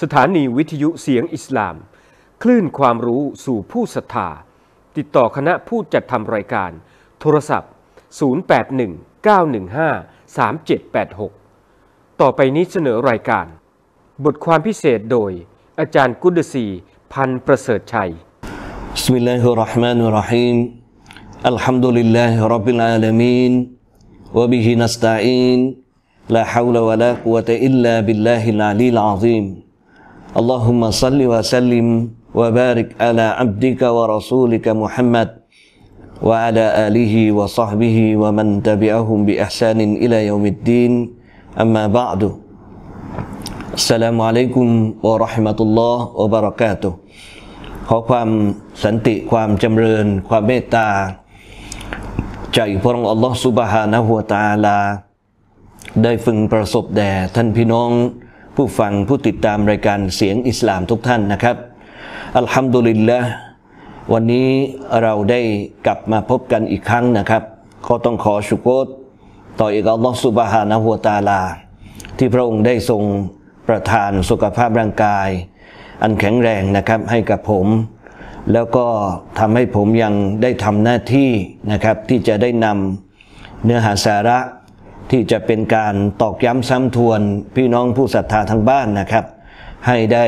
สถานีวิทยุเสียงอิสลาม คลื่นความรู้สู่ผู้ศรัทธาติดต่อคณะผู้จัดทำรายการ โทรศัพท์ 0819153786 ต่อไปนี้เสนอรายการ บทความพิเศษโดยอาจารย์กุดศีพันประเสริฐชัยลลฮรราาาาะะห์มมนิิ بسم ا ل ลฮั ل ر อ م ن ا ล ر ح ي م ا ل น م د لله رب العالمين وبه نستعين لا حول ولا قوة إلا بالله العلي العظيم اللهم صل وسلم وبارك على عبدك ورسولك محمد وعلى آله وصحبه ومن تبعهم بإحسان إلى يوم الدين أما بعد السلام عليكم ورحمة الله وبركاته ขอความสันติความจำเริญผู้ฟังผู้ติดตามรายการเสียงอิสลามทุกท่านนะครับ อัลฮัมดุลิลละวันนี้เราได้กลับมาพบกันอีกครั้งนะครับก็ต้องขอชุกตต่ออีกอัลลอฮฺสุบฮานะหัวตาลา ที่พระองค์ได้ทรงประทานสุขภาพร่างกาย อันแข็งแรงนะครับให้กับผม แล้วก็ทำให้ผมยังได้ทำหน้าที่นะครับ ที่จะได้นำเนื้อหาสาระที่จะเป็นการตอกย้ำซ้ำทวนพี่น้องผู้ศรัทธาทางบ้านนะครับ ให้ได้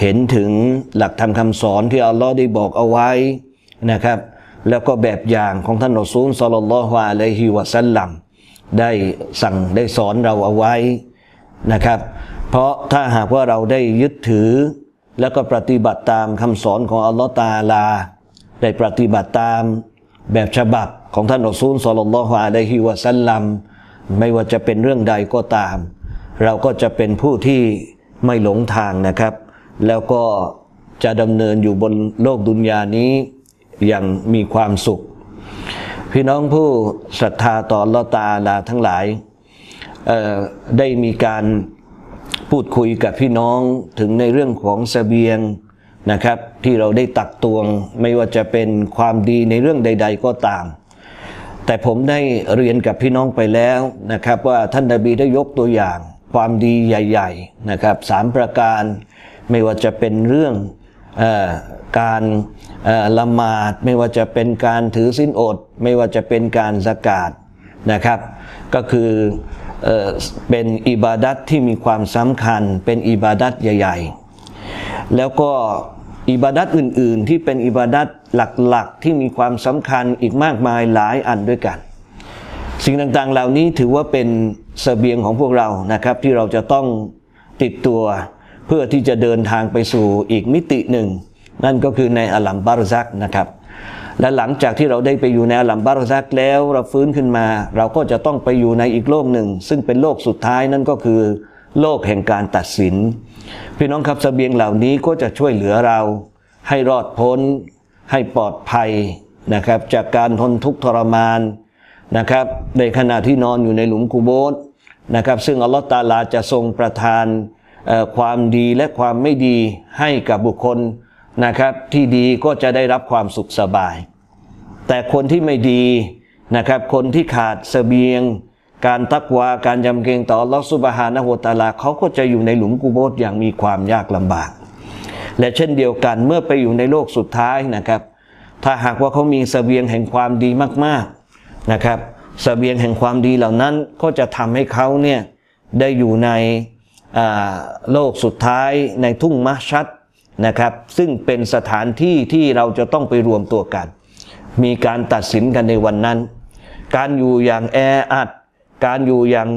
เห็นถึงหลักธรรมคำสอนที่อัลลอฮ์ได้บอกเอาไว้นะครับ แล้วก็แบบอย่างของท่านอัสูลสลลัลลอฮุอะลัยฮิวะสัลลัมได้สั่งได้สอนเราเอาไว้นะครับ เพราะถ้าหากว่าเราได้ยึดถือ แล้วก็ปฏิบัติตามคำสอนของอัลลอฮ์ตาลา ได้ปฏิบัติตามแบบฉบับของท่านอัสูลสลลัลลอฮุอะลัยฮิวะสัลลัมไม่ว่าจะเป็นเรื่องใดก็ตาม เราก็จะเป็นผู้ที่ไม่หลงทางนะครับ แล้วก็จะดำเนินอยู่บนโลกดุนยานี้อย่างมีความสุข พี่น้องผู้ศรัทธาต่อลอตาลาทั้งหลายได้มีการพูดคุยกับพี่น้องถึงในเรื่องของสเสบียงนะครับ ที่เราได้ตักตวงไม่ว่าจะเป็นความดีในเรื่องใด ๆก็ตามแต่ผมได้เรียนกับพี่น้องไปแล้วนะครับว่าท่านนบีได้ยกตัวอย่าง ความดีใหญ่ๆนะครับสามประการไม่ว่าจะเป็นเรื่องอการละหมาดไม่ว่าจะเป็นการถือสินอด ไม่ว่าจะเป็นการสกาดนะครับ ก็คือเป็นอิบาดัตที่มีความสำคัญเป็นอิบาดัตใหญ่ ๆ แล้วก็อิบาดัตอื่น ๆ ที่เป็นอิบาดัตหลัก ๆ ที่มีความสำคัญอีกมากมายหลายอันด้วยกัน สิ่งต่าง ๆ เหล่านี้ถือว่าเป็นสเสบียงของพวกเรานะครับที่เราจะต้องติดตัวเพื่อที่จะเดินทางไปสู่อีกมิติหนึ่ง นั่นก็คือในอัลัมบารซักนะครับ และหลังจากที่เราได้ไปอยู่ในอัลัมบารซักแล้วเราฟื้นขึ้นมา เราก็จะต้องไปอยู่ในอีกโลกหนึ่ง ซึ่งเป็นโลกสุดท้ายนั่นก็คือโลกแห่งการตัดสิน พี่น้องครับสเสบียงเหล่านี้ก็จะช่วยเหลือเราให้รอดพ้นให้ปลอดภัยนะครับจากการทนทุกข์ทรมานนะครับในขณะที่นอนอยู่ในหลุมกูโบสนะครับซึ่งอัลลอฮฺตาลาจะทรงประทาน ความดีและความไม่ดีให้กับบุคคลนะครับ ที่ดีก็จะได้รับความสุขสบาย แต่คนที่ไม่ดีนะครับคนที่ขาดสเสบียงการตักวาการจำเกรงต่อลอสุบฮานะหัวตาลาเขาก็จะอยู่ในหลุมกูโบสอย่างมีความยากลำบาก และเช่นเดียวกันเมื่อไปอยู่ในโลกสุดท้ายนะครับ ถ้าหากว่าเขามีสเสบียงแห่งความดีมากๆนะครับสเสบียงแห่งความดีเหล่านั้นก็จะทำให้เขาเนี่ยได้อยู่ในโลกสุดท้าย ในทุ่งมัชชัดนะครับซึ่งเป็นสถานที่ที่เราจะต้องไปรวมตัวกัน มีการตัดสินกันในวันนั้น การอยู่อย่างแออัดการอยู่อย่าง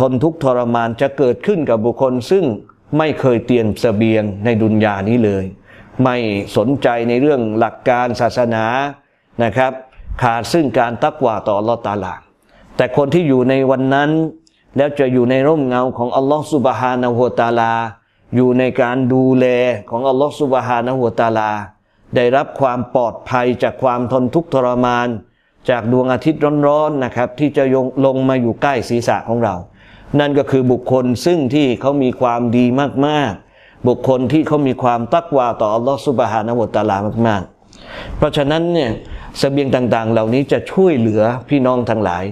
ทนทุกข์ทรมานจะเกิดขึ้นกับบุคคลซึ่งไม่เคยเตรียมสเสบียงในดุนยานี้เลย ไม่สนใจในเรื่องหลักการศาสนานะครับ ขาดซึ่งการตักว่าต่อลอตาลา แต่คนที่อยู่ในวันนั้น แล้วจะอยู่ในร่มเงาของอัลลอฮฺสุบฮานาหัวตาลาอยู่ในการดูแลของอัลลอฮฺสุบฮานาหัวตาลาได้รับความปลอดภัยจากความทนทุกข์ทรมานจากดวงอาทิตย์ร้อนๆนะครับ ที่จะยงลงมาอยู่ใกล้ศีรษะของเรา นั่นก็คือบุคคลซึ่งที่เขามีความดีมากๆ บุคคลที่เขามีความตักวาต่ออัลลอฮฺสุบฮานาวตาลามาก ๆ เพราะฉะนั้นเนี่ยสเสบียงต่างๆเหล่านี้จะช่วยเหลือพี่น้องทั้งหลาย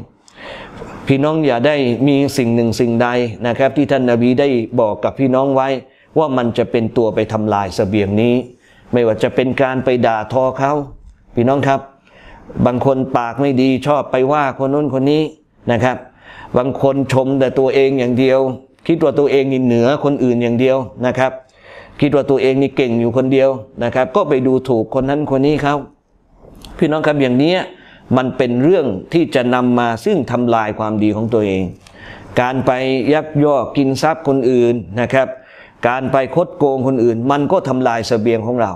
พี่น้องอย่าได้มีสิ่งหนึ่งสิ่งใดนะครับที่ท่านนาบีได้บอกกับพี่น้องไว้ ว่ามันจะเป็นตัวไปทำลายสเสบียงนี้ ไม่ว่าจะเป็นการไปด่าทอเขาพี่น้องครับบางคนปากไม่ดีชอบไปว่าคนนู้นคนนี้นะครับ บางคนชมแต่ตัวเองอย่างเดียว คิดว่าตัวเองนี่เหนือคนอื่นอย่างเดียวนะครับ คิดว่าตัวเองนี่เก่งอยู่คนเดียวนะครับ ก็ไปดูถูกคนนั้นคนนี้เขาพี่น้องครับอย่างนี้ มันเป็นเรื่องที่จะนำมาซึ่งทำลายความดีของตัวเอง การไปยักยอกกินทรัพย์คนอื่นนะครับ การไปคดโกงคนอื่น มันก็ทำลายสเสบียงของเรา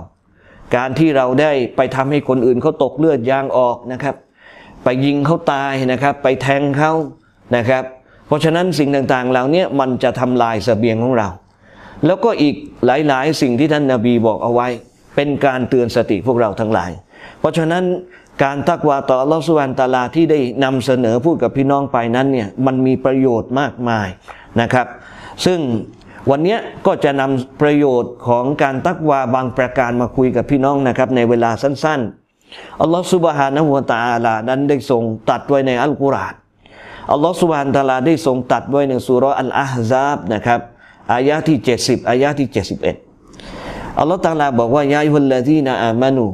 การที่เราได้ไปทำให้คนอื่นเขาตกเลือดยางออกนะครับ ไปยิงเขาตายนะครับไปแทงเขานะครับ เพราะฉะนั้นสิ่งต่างๆเหล่านี้มันจะทำลายสเสบียงของเรา แล้วก็อีกหลายๆ สิ่งที่ท่านนาบีบอกเอาไว้ เป็นการเตือนสติพวกเราทั้งหลาย เพราะฉะนั้นการตักวาต่อลอสุวรรณตาลาที่ได้นำเสนอพูดกับพี่น้องไปนั้นเนี่ยมันมีประโยชน์มากมายนะครับ ซึ่งวันนี้ก็จะนำประโยชน์ของการตักวาบางประการมาคุยกับพี่น้องนะครับในเวลาสั้น ๆ อัลลอฮฺสุบฮานะฮุวะตาลานั้น ได้ทรงตัดไว้ในอัลกุรอานอัลลอฮฺสุบฮานตาลาได้ทรงตัดไว้ในสุรอัลอาฮซาบนะครับอายะที่ 70อายะที่71อัลลอฮฺตาลาบอกว่ายายุลลาทีนาอามานู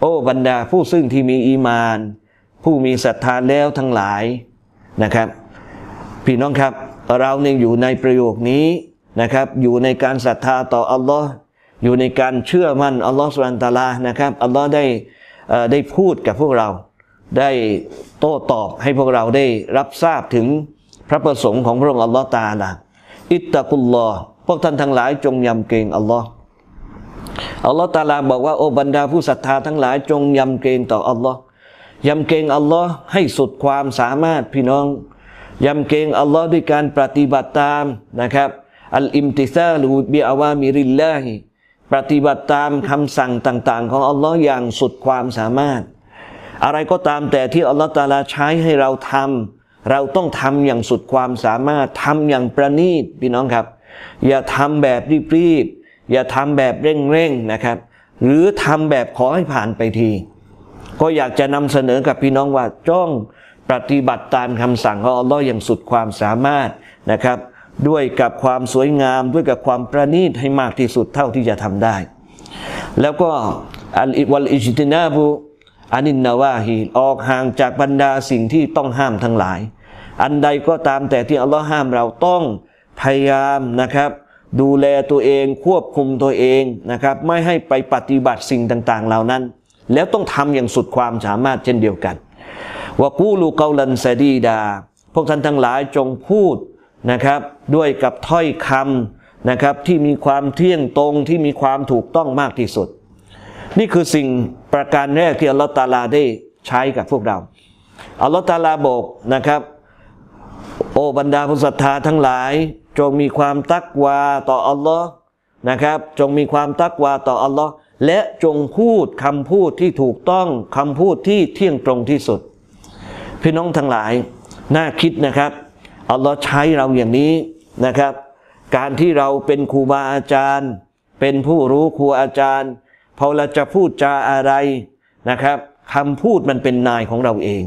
โอ้บรรดา ผู้ซึ่งที่มีอีมาน ผู้มีศรัทธาแล้วทั้งหลายนะครับพี่น้องครับเราเนี่ยอยู่ในประโยคนี้นะครับอยู่ในการศรัทธาต่ออัลลอฮ์อยู่ในการเชื่อมั่นอัลลอฮ์สุลตาลานะครับอัลลอฮ์ได้ได้พูดกับพวกเรา ได้โต้ตอบให้พวกเราได้รับทราบถึงพระประสงค์ของพระองค์อัลลอฮ์ตาลาอิตตะกุลลอพวกท่านทั้งหลายจงยำเกรงอัลลอฮ์อัลลอฮ์ตาลาบอกว่าโอบรรดาผู้ศรัทธาทั้งหลาย จงยำเกรงต่ออัลลอฮ์ยำเกรงอัลลอฮ์ให้สุดความสามารถพี่น้องยำเกรงอัลลอฮ์ด้วยการปฏิบัติตามนะครับอัลอิมติซาลูบิอาวามิริลลาฮิปฏิบัติตามคำสั่งต่าง ๆ ของอัลลอฮ์อย่างสุดความสามารถ อะไรก็ตามแต่ที่อัลลอฮ์ตาลาใช้ให้เราทำเราต้องทำอย่างสุดความสามารถทำอย่างประณีตพี่น้องครับ อย่าทำแบบรีบๆอย่าทำแบบเร่งๆนะครับ หรือทำแบบขอให้ผ่านไปที ก็อยากจะนำเสนอกับพี่น้องว่าจ้องปฏิบัติตามคำสั่งของอัลลอฮ์อย่างสุดความสามารถนะครับด้วยกับความสวยงามด้วยกับความประณีตให้มากที่สุดเท่าที่จะทำได้ แล้วก็อัลวัลอิจตินาบุอันินนาวาฮีออกห่างจากบรรดาสิ่งที่ต้องห้ามทั้งหลาย อันใดก็ตามแต่ที่อัลลอฮ์ห้ามเราต้องพยายามนะครับ ดูแลตัวเองควบคุมตัวเองนะครับไม่ให้ไปปฏิบัติสิ่งต่าง ๆเหล่านั้น แล้วต้องทำอย่างสุดความสามารถเช่นเดียวกันวากูลูเกาลันซาดีดาพวกท่านทั้งหลายจงพูดนะครับด้วยกับถ้อยคำนะครับที่มีความเที่ยงตรงที่มีความถูกต้องมากที่สุด นี่คือสิ่งประการแรกที่อัลลอฮฺตาลาได้ใช้กับพวกเราอัลลอฮฺตาลาบอกนะครับ โอบรรดาผู้ศรัทธาทั้งหลาย จงมีความตักวาต่ออัลลอฮ์นะครับ จงมีความตักวาต่ออัลลอฮ์และจงพูดคำพูดที่ถูกต้องคำพูดที่เที่ยงตรงที่สุดพี่น้องทั้งหลายน่าคิดนะครับอัลลอฮ์ใช้เราอย่างนี้นะครับ การที่เราเป็นครูบาอาจารย์ เป็นผู้รู้ครูอาจารย์พอเราจะพูดจาอะไรนะครับคำพูดมันเป็นนายของเราเอง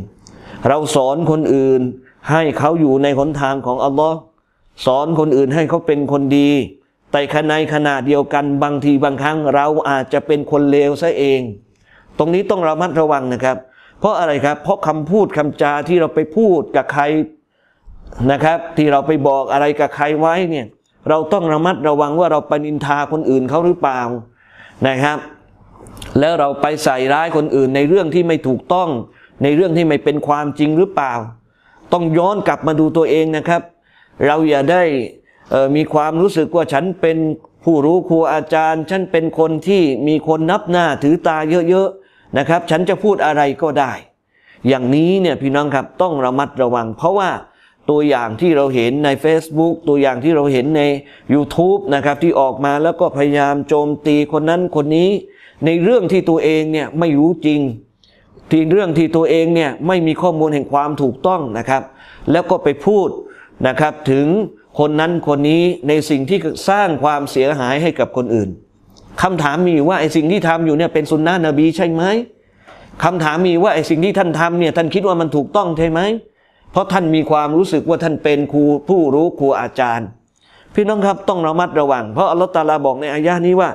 เราสอนคนอื่นให้เขาอยู่ในหนทางของอัลลอฮ์สอนคนอื่นให้เขาเป็นคนดี แต่ขณะขณะเดียวกันบางทีบางครั้งเราอาจจะเป็นคนเลวซะเอง ตรงนี้ต้องระมัดระวังนะครับ เพราะอะไรครับ เพราะคำพูดคำจาที่เราไปพูดกับใครนะครับที่เราไปบอกอะไรกับใครไว้เนี่ยเราต้องระมัดระวังว่าเราไปนินทาคนอื่นเขาหรือเปล่านะครับ แล้วเราไปใส่ร้ายคนอื่นในเรื่องที่ไม่ถูกต้องในเรื่องที่ไม่เป็นความจริงหรือเปล่า ต้องย้อนกลับมาดูตัวเองนะครับ เราอย่าได้มีความรู้สึกว่าฉันเป็นผู้รู้ครูอาจารย์ฉันเป็นคนที่มีคนนับหน้าถือตาเยอะๆนะครับฉันจะพูดอะไรก็ได้ อย่างนี้เนี่ยพี่น้องครับต้องระมัดระวัง เพราะว่าตัวอย่างที่เราเห็นใน Facebook ตัวอย่างที่เราเห็นใน YouTube นะครับที่ออกมาแล้วก็พยายามโจมตีคนนั้นคนนี้ ในเรื่องที่ตัวเองเนี่ยไม่รู้จริงที่เรื่องที่ตัวเองเนี่ยไม่มีข้อมูลแห่งความถูกต้องนะครับแล้วก็ไปพูดนะครับถึงคนนั้นคนนี้ในสิ่งที่สร้างความเสียหายให้กับคนอื่นคำถามมีว่าไอ้สิ่งที่ทำอยู่เนี่ยเป็นสุนนะนบีใช่ไหมคำถามมีว่าไอ้สิ่งที่ท่านทำเนี่ยท่านคิดว่ามันถูกต้องใช่ไหมเพราะท่านมีความรู้สึกว่าท่านเป็นครูผู้รู้ครูอาจารย์ พี่น้องครับต้องระมัดระวังเพราะอัลลอฮฺตาลาบอกในอายะนี้ว่า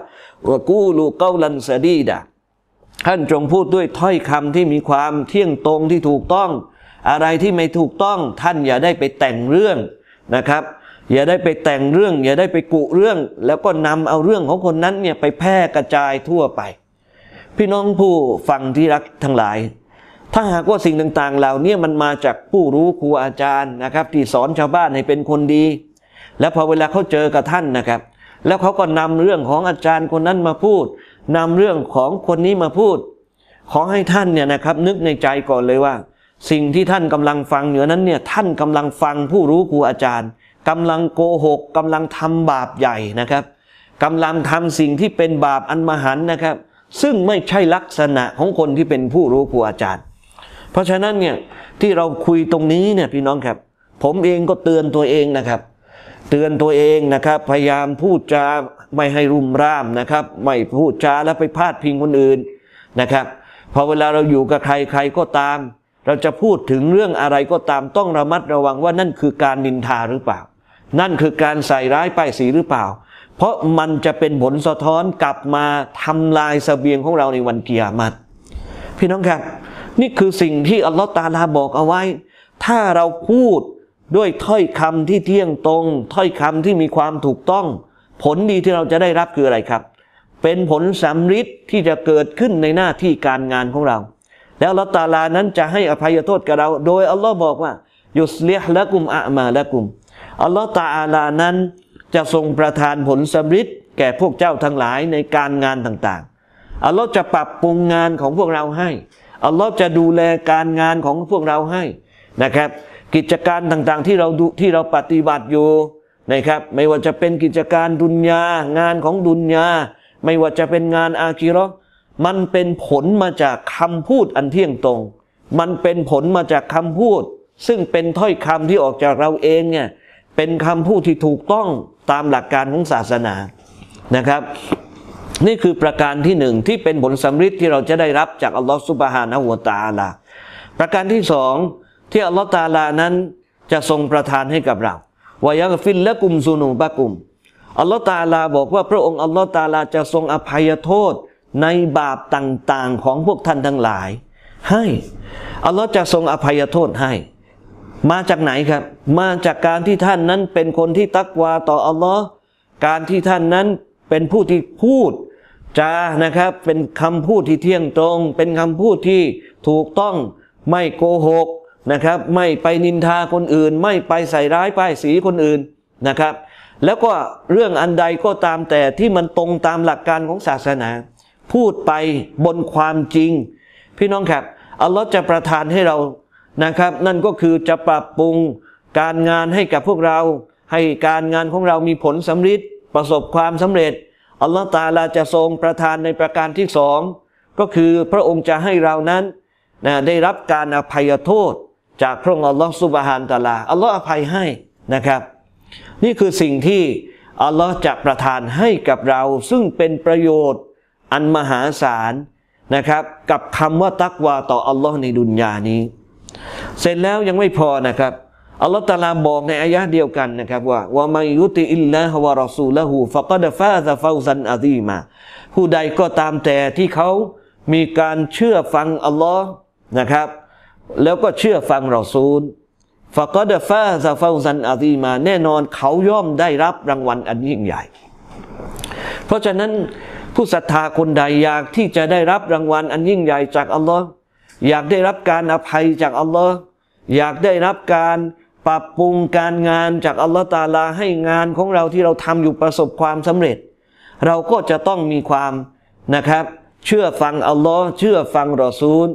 วกูลูกเกาลันซาดีดะท่านจงพูดด้วยถ้อยคำที่มีความเที่ยงตรงที่ถูกต้อง อะไรที่ไม่ถูกต้อง ท่านอย่าได้ไปแต่งเรื่องนะครับ อย่าได้ไปแต่งเรื่อง อย่าได้ไปกุเรื่อง แล้วก็นำเอาเรื่องของคนนั้นเนี่ยไปแพร่กระจายทั่วไป พี่น้องผู้ฟังที่รักทั้งหลายถ้าหากว่าสิ่งต่างๆเหล่านี้มันมาจากผู้รู้ครูอาจารย์นะครับที่สอนชาวบ้านให้เป็นคนดี แล้วพอเวลาเขาเจอกับท่านนะครับ แล้วเขาก็นำเรื่องของอาจารย์คนนั้นมาพูด นำเรื่องของคนนี้มาพูด ขอให้ท่านเนี่ยนะครับนึกในใจก่อนเลยว่า สิ่งที่ท่านกำลังฟังเหนือนั้นเนี่ยท่านกำลังฟังผู้รู้ครูอาจารย์ กำลังโกหก กำลังทำบาปใหญ่นะครับ กำลังทำสิ่งที่เป็นบาปอันมหันนะครับ ซึ่งไม่ใช่ลักษณะของคนที่เป็นผู้รู้ครูอาจารย์เพราะฉะนั้นเนี่ยที่เราคุยตรงนี้เนี่ยพี่น้องครับ ผมเองก็เตือนตัวเองนะครับ เตือนตัวเองนะครับ พยายามพูดจาไม่ให้รุมร่ามนะครับไม่พูดจาแล้วไปพาดพิงคนอื่นนะครับพอเวลาเราอยู่กับใครใครก็ตาม เราจะพูดถึงเรื่องอะไรก็ตามต้องระมัดระวังว่านั่นคือการนินทาหรือเปล่า นั่นคือการใส่ร้ายป้ายสีหรือเปล่า เพราะมันจะเป็นผลสะท้อนกลับมาทำลายสเสบียงของเราในวันเกียรติพี่น้องครับนี่คือสิ่งที่อัลลอฮฺตาลาบอกเอาไว้ ถ้าเราพูดด้วยถ้อยคำที่เที่ยงตรง ถ้อยคำที่มีความถูกต้อง ผลดีที่เราจะได้รับคืออะไรครับ เป็นผลสำฤทธิ์ที่จะเกิดขึ้นในหน้าที่การงานของเรา แล้วลอตาลานั้นจะให้อภัยโทษกับเราโดย อัลลอฮ์บอกว่ายุสเลียละกุมอะมาละกุมอัลลอฮ์ตาลานั้นจะทรงประทานผลสำฤทธิ์แก่พวกเจ้าทั้งหลายในการงานต่าง ๆ อัลลอฮ์จะปรับปรุงงานของพวกเราให้อัลลอฮ์จะดูแลการงานของพวกเราให้นะครับ กิจการต่างๆที่เราที่เราปฏิบัติอยู่นะครับ ไม่ว่าจะเป็นกิจการดุนยางานของดุนยาไม่ว่าจะเป็นงานอาคีรอมันเป็นผลมาจากคำพูดอันเที่ยงตรง มันเป็นผลมาจากคำพูด ซึ่งเป็นถ้อยคำที่ออกจากเราเองเนี่ยเป็นคำพูดที่ถูกต้องตามหลักการของศาสนานะครับนี่คือประการที่หนึ่งที่เป็น ผลสำฤทธิ์ที่เราจะได้รับ จากอัลลอฮฺสุบฮานะหัวตาลา ประการที่สองที่อัลลอฮฺตาลานั้นจะทรงประทานให้กับเราวายักฟินและกุมซูนูบะกุมอัลลอฮฺตาลาบอกว่าพระองค์อัลลอฮฺตาลาจะทรงอภัยโทษในบาปต่างๆ ของพวกท่านทั้งหลายให้อัลลอฮฺจะทรงอภัยโทษให้ มาจากไหนครับ มาจากการที่ท่านนั้นเป็นคนที่ตักวาต่ออัลลอฮ์การที่ท่านนั้นเป็นผู้ที่พูดจานะครับเป็นคำพูดที่เที่ยงตรง เป็นคำพูดที่ถูกต้องไม่โกหกนะครับไม่ไปนินทาคนอื่น ไม่ไปใส่ร้ายป้ายสีคนอื่นนะครับ แล้วก็เรื่องอันใดก็ตามแต่ที่มันตรงตามหลักการของศาสนา พูดไปบนความจริง พี่น้องครับอัลลอฮ์จะประทานให้เรานะครับ นั่นก็คือจะปรับปรุงการงานให้กับพวกเราให้การงานของเรามีผลสำเร็จประสบความสำเร็จอัลลอฮฺตาลาจะทรงประทานในประการที่สอง ก็คือพระองค์จะให้เรานั้นนะได้รับการอภัยโทษ จากพระองค์อัลลอฮฺสุบฮานตาลา อัลลอฮฺอภัยให้นะครับ นี่คือสิ่งที่อัลลอฮฺจะประทานให้กับเราซึ่งเป็นประโยชน์อันมหาศาลนะครับ กับคำว่าตักวา ต่ออัลลอฮ์ในดุนยานี้ เสร็จแล้วยังไม่พอนะครับอัลลอฮฺตาลาบอกในอายะเดียวกันนะครับ ว่าว่ามายุติอิลลาฮวารอซูละหูฟะกัดฟาซาฟาซันอาซีมา ผู้ใดก็ตามแต่ที่เขามีการเชื่อฟังอัลลอฮ์นะครับ แล้วก็เชื่อฟังรอซูล ฟะกัดฟาซาฟาซันอาซีมา แน่นอนเขาย่อมได้รับรางวัลอันยิ่งใหญ่ เพราะฉะนั้นผู้ศรัทธาคนใดอยากที่จะได้รับรางวัลอันยิ่งใหญ่จากอัลลอฮ์อยากได้รับการอภัยจากอัลลอฮ์อยากได้รับการปรับปรุงการงานจากอัลลอฮฺตาลาให้งานของเราที่เราทำอยู่ประสบความสำเร็จ เราก็จะต้องมีความนะครับเชื่อฟังอัลลอฮ์เชื่อฟังรอซูล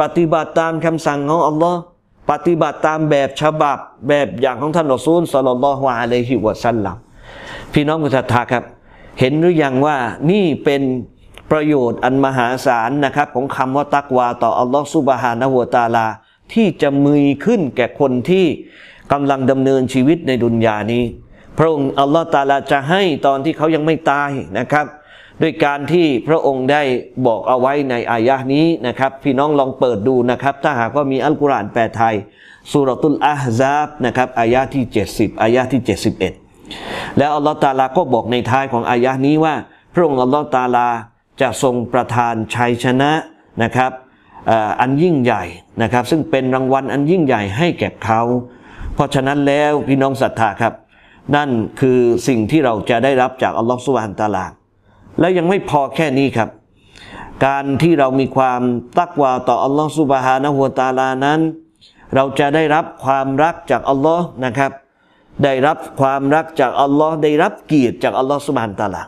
ปฏิบัติตามคำสั่งของอัลลอฮ์ปฏิบัติตามแบบฉบับแบบอย่างของท่านรอซูลสัลลัลลอฮุอะลัยฮิวะสัลลัมพี่น้องมุสศิมทครับ เห็นหรือยังว่านี่เป็นประโยชน์อันมหาศาลนะครับของคำว่าตักวาต่ออัลลอฮ์ซุบฮานะหัวตาลาที่จะมีขึ้นแก่คนที่กำลังดำเนินชีวิตในดุนยานี้ พระองค์อัลลอฮฺตาลาจะให้ตอนที่เขายังไม่ตายนะครับ ด้วยการที่พระองค์ได้บอกเอาไว้ในอายะนี้นะครับ พี่น้องลองเปิดดูนะครับ ถ้าหากว่ามีอัลกุรอานแปลไทยสุรตุลอาฮซาบนะครับอายะที่ 70อายะที่ 71 แล้วอัลลอฮฺตาลาก็บอกในท้ายของอายะนี้ว่า พระองค์อัลลอฮฺตาลาจะทรงประทานชัยชนะนะครับอันยิ่งใหญ่นะครับ ซึ่งเป็นรางวัลอันยิ่งใหญ่ให้แก่เขา เพราะฉะนั้นแล้วพี่น้องศรัทธาครับ นั่นคือสิ่งที่เราจะได้รับจากอัลลอฮฺสุบฮานตาลาและยังไม่พอแค่นี้ครับการที่เรามีความตักวาต่ออัลลอฮฺสุบฮานะหัวตาลานั้น เราจะได้รับความรักจากอัลลอฮ์นะครับได้รับความรักจากอัลลอฮ์ได้รับเกียรติจากอัลลอฮฺสุบฮานตาลา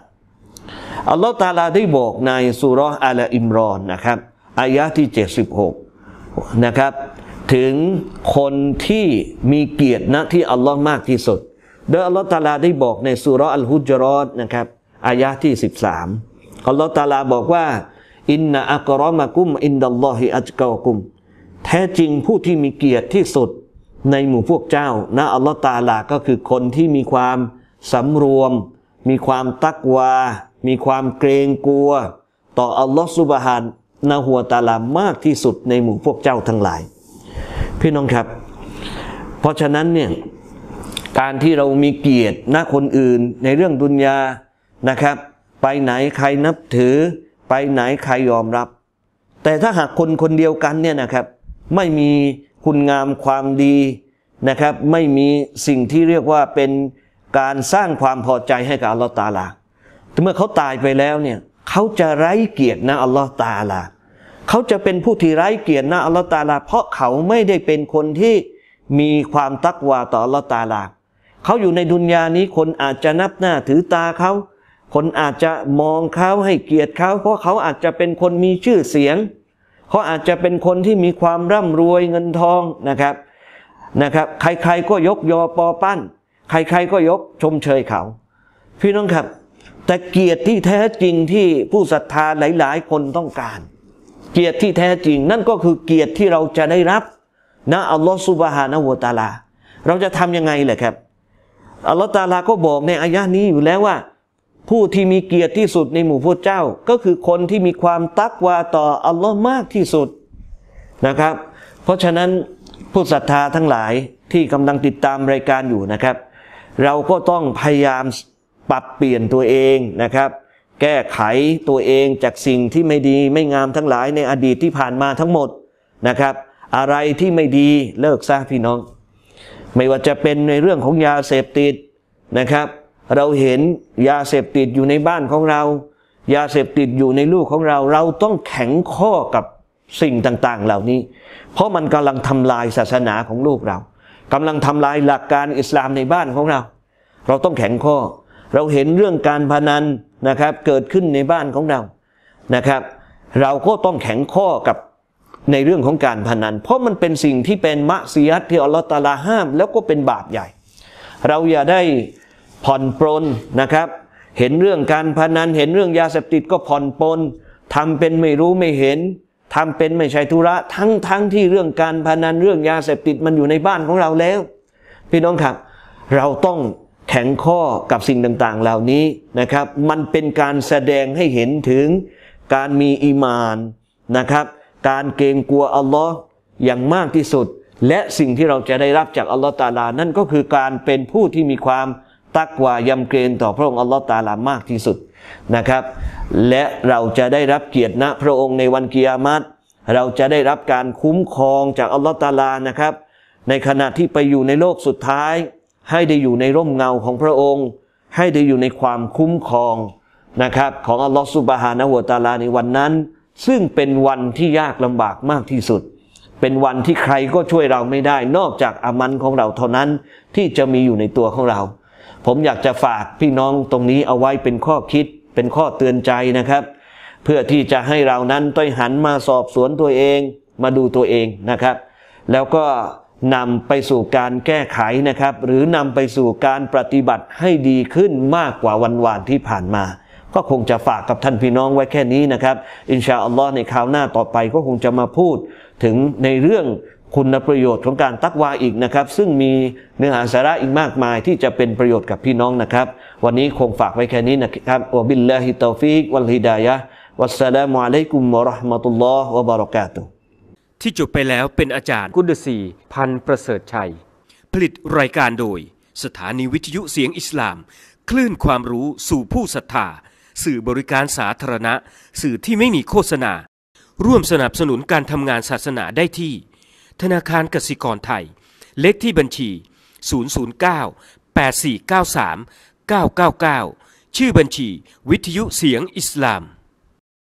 อัลลอฮฺตาลาได้บอกในสุรอัลอิมรอนนะครับอายะที่ 76นะครับถึงคนที่มีเกียรตินะที่อัลลอฮ์มากที่สุดโดยอัลลอฮ์ตาลาได้บอกในสุรอัลฮุจรอดนะครับอายะที่ 13อัลลอฮ์ตาลาบอกว่าอินนาอักรอมากุมอินดัลลอฮิอัจกากุม แท้จริงผู้ที่มีเกียรติที่สุดในหมู่พวกเจ้านะอัลลอฮ์ตาลา ก็คือคนที่มีความสำรวม มีความตักวา มีความเกรงกลัว ต่ออัลลอฮ์สุบฮานนาหัวตาลามากที่สุดในหมู่พวกเจ้าทั้งหลายพี่น้องครับ เพราะฉะนั้นเนี่ยการที่เรามีเกียรติหน้าคนอื่น ในเรื่องดุนยานะครับ ไปไหนใครนับถือไปไหนใครยอมรับ แต่ถ้าหากคนคนเดียวกันเนี่ยนะครับ ไม่มีคุณงามความดีนะครับ ไม่มีสิ่งที่เรียกว่าเป็นการสร้างความพอใจให้กับอัลลอฮ์ตาลาเมื่อเขาตายไปแล้วเนี่ยเขาจะไร้เกียรตินะอัลลอฮ์ตาลาเขาจะเป็นผู้ที่ไร้เกียรตินะอัลลอฮ์ตาลาเพราะเขาไม่ได้เป็นคนที่มีความตักวาต่ออัลลอฮ์ตาลาเขาอยู่ในดุนยานี้คนอาจจะนับหน้าถือตาเขา คนอาจจะมองเขาให้เกียรติเขาเพราะเขาอาจจะเป็นคนมีชื่อเสียงเขาอาจจะเป็นคนที่มีความร่ำรวยเงินทองนะครับนะครับ ใครๆก็ยกยอปอปั้นใครๆก็ยกชมเชยเขาพี่น้องครับแต่เกียรติที่แท้จริงที่ผู้ศรัทธาหลาย ๆ คนต้องการ เกียรติที่แท้จริงนั่นก็คือเกียรติที่เราจะได้รับนะอัลลอฮฺสุบฮานะวตาลาเราจะทํำยังไงแหละครับอัลลอฮฺตาลาก็บอกในอายะนี้อยู่แล้วว่าผู้ที่มีเกียรติที่สุดในหมู่พวกเจ้าก็คือคนที่มีความตักวาต่ออัลลอฮ์มากที่สุดนะครับเพราะฉะนั้นผู้ศรัทธาทั้งหลายที่กำลังติดตามรายการอยู่นะครับ เราก็ต้องพยายามปรับเปลี่ยนตัวเองนะครับ แก้ไขตัวเองจากสิ่งที่ไม่ดีไม่งามทั้งหลายในอดีตที่ผ่านมาทั้งหมดนะครับ อะไรที่ไม่ดีเลิกซะพี่น้อง ไม่ว่าจะเป็นในเรื่องของยาเสพติดนะครับ เราเห็นยาเสพติดอยู่ในบ้านของเรา ยาเสพติดอยู่ในลูกของเรา เราต้องแข็งข้อกับสิ่งต่าง ๆ เหล่านี้ เพราะมันกำลังทำลายศาสนาของลูกเรา กำลังทำลายหลักการอิสลามในบ้านของเรา เราต้องแข็งข้อเราเห็นเรื่องการพนันนะครับ เกิดขึ้นในบ้านของเรานะครับ เราก็ต้องแข็งข้อกับในเรื่องของการพนัน เพราะมันเป็นสิ่งที่เป็นมะซียัตที่อัลลอฮฺตาลาห้าม แล้วก็เป็นบาปใหญ่ เราอย่าได้ผ่อนปลนนะครับ เห็นเรื่องการพนัน เห็นเรื่องยาเสพติดก็ผ่อนปลนทำเป็นไม่รู้ไม่เห็นทำเป็นไม่ใช่ธุระทั้งๆทที่เรื่องการพนันเรื่องยาเสพติดมันอยู่ในบ้านของเราแล้ว พี่น้องครับเราต้องแข็งข้อกับสิ่งต่างๆเหล่านี้นะครับมันเป็นการแสดงให้เห็นถึงการมีอีมานนะครับ การเกรงกลัวอัลลอฮ์อย่างมากที่สุด และสิ่งที่เราจะได้รับจากอัลลอฮ์ตาลานั่นก็คือการเป็นผู้ที่มีความตักวายำเกรงต่อพระองค์อัลลอฮ์ตาลามากที่สุดนะครับ และเราจะได้รับเกียรติณพระองค์ในวันกิยามัตเราจะได้รับการคุ้มครองจากอัลลอฮ์ตาลานะครับ ในขณะที่ไปอยู่ในโลกสุดท้ายให้ได้อยู่ในร่มเงาของพระองค์ ให้ได้อยู่ในความคุ้มครองนะครับ ของอัลลอฮฺสุบฮานะหัวตาลาในวันนั้น ซึ่งเป็นวันที่ยากลำบากมากที่สุด เป็นวันที่ใครก็ช่วยเราไม่ได้นอกจากอามันของเราเท่านั้นที่จะมีอยู่ในตัวของเรา ผมอยากจะฝากพี่น้องตรงนี้เอาไว้เป็นข้อคิดเป็นข้อเตือนใจนะครับ เพื่อที่จะให้เรานั้นต้อยหันมาสอบสวนตัวเองมาดูตัวเองนะครับ แล้วก็นำไปสู่การแก้ไขนะครับหรือนำไปสู่การปฏิบัติให้ดีขึ้นมากกว่าวันวานที่ผ่านมา ก็คงจะฝากกับท่านพี่น้องไว้แค่นี้นะครับอินชาอัลลอฮ์ในคราวหน้าต่อไปก็คงจะมาพูดถึงในเรื่องคุณประโยชน์ของการตักวาอีกนะครับซึ่งมีเนื้อหาสาระอีกมากมายที่จะเป็นประโยชน์กับพี่น้องนะครับ วันนี้คงฝากไว้แค่นี้นะครับอับิลลาฮิตตฟิกวัลฮิดายะวัสสลามุอะลัยกุมวะราะห์มะตุลลอฮ์วะบารอกาตุที่จบไปแล้วเป็นอาจารย์กุลศรีพันประเสริฐชัย ผลิตรายการโดยสถานีวิทยุเสียงอิสลาม คลื่นความรู้สู่ผู้ศรัทธาสื่อบริการสาธารณะสื่อที่ไม่มีโฆษณา ร่วมสนับสนุนการทำงานศาสนาได้ที่ ธนาคารกสิกรไทย เลขที่บัญชี 009 8493 999 ชื่อบัญชีวิทยุเสียงอิสลาม